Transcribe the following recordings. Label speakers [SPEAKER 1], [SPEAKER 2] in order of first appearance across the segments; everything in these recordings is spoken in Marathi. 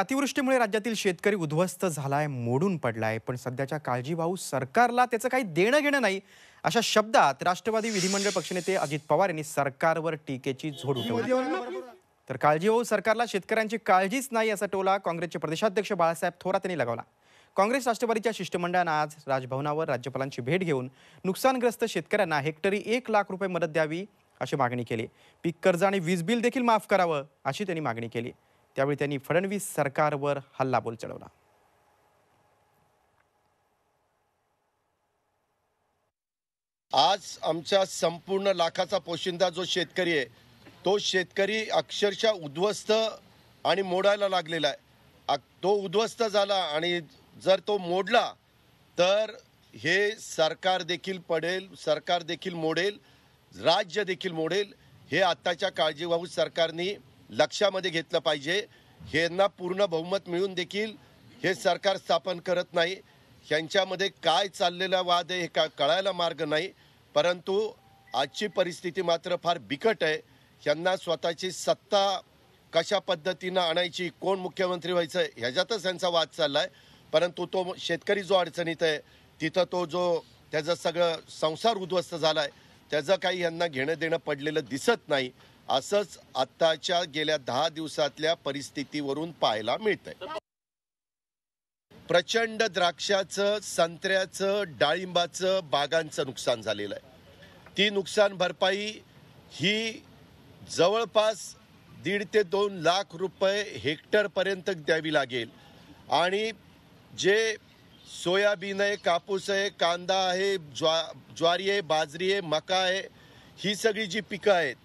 [SPEAKER 1] अतिवृष्टीमुळे राज्यातील शेतकरी उद्ध्वस्त झालाय मोडून पडलाय पण सध्याच्या काळजीभाऊ सरकारला त्याचं काही देणं घेणं नाही अशा शब्दात राष्ट्रवादी विधिमंडळ पक्षनेते अजित पवार यांनी सरकारवर टीकेची झोड उठवली तर काळजीभाऊ सरकारला शेतकऱ्यांची काळजीच नाही असा टोला काँग्रेसचे प्रदेशाध्यक्ष बाळासाहेब थोरात यांनी लगावला काँग्रेस राष्ट्रवादीच्या शिष्टमंडळानं आज राजभवनावर राज्यपालांची भेट घेऊन नुकसानग्रस्त शेतकऱ्यांना हेक्टरी एक लाख रुपये मदत द्यावी अशी मागणी केली पीक कर्ज आणि वीज बिल देखील माफ करावं अशी त्यांनी मागणी केली त्यावेळी त्यांनी फडणवीस सरकारवर हल्लाबोल चढवला
[SPEAKER 2] आज आमच्या संपूर्ण लाखाचा पोशिंदा जो शेतकरी आहे तो शेतकरी अक्षरशः उद्ध्वस्त आणि मोडायला लागलेला आहे तो उद्ध्वस्त झाला आणि जर तो मोडला तर हे सरकार देखील पडेल सरकार देखील मोडेल राज्य देखील मोडेल हे आत्ताच्या काळजीवाहू सरकारने लक्षामध्ये घेतलं पाहिजे यांना पूर्ण बहुमत मिळून देखील हे सरकार स्थापन करत नाही यांच्यामध्ये काय चाललेला वाद आहे हे का कळायला मार्ग नाही परंतु आजची परिस्थिती मात्र फार बिकट आहे यांना स्वतःची सत्ता कशा पद्धतीनं आणायची कोण मुख्यमंत्री व्हायचं ह्याच्यातच त्यांचा वाद चालला आहे परंतु तो शेतकरी जो अडचणीत आहे तिथं तो जो त्याचं सगळं संसार उद्ध्वस्त झाला आहे त्याचं काही यांना घेणं देणं पडलेलं दिसत नाही असंच आत्ताच्या गेल्या दहा दिवसातल्या परिस्थितीवरून पाहायला मिळतंय प्रचंड द्राक्षाचं संत्र्याचं डाळिंबाचं बागांचं नुकसान झालेलं आहे ती नुकसान भरपाई ही जवळपास दीड ते दोन लाख रुपये हेक्टरपर्यंत द्यावी लागेल आणि जे सोयाबीन आहे कापूस आहे कांदा आहे ज्वा ज्वारी आहे बाजरी आहे मका आहे ही सगळी जी पिकं आहेत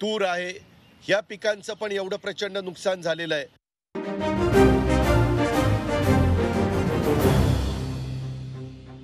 [SPEAKER 2] तूर आहे या पिकांचं पण एवढं प्रचंड नुकसान झालेलं आहे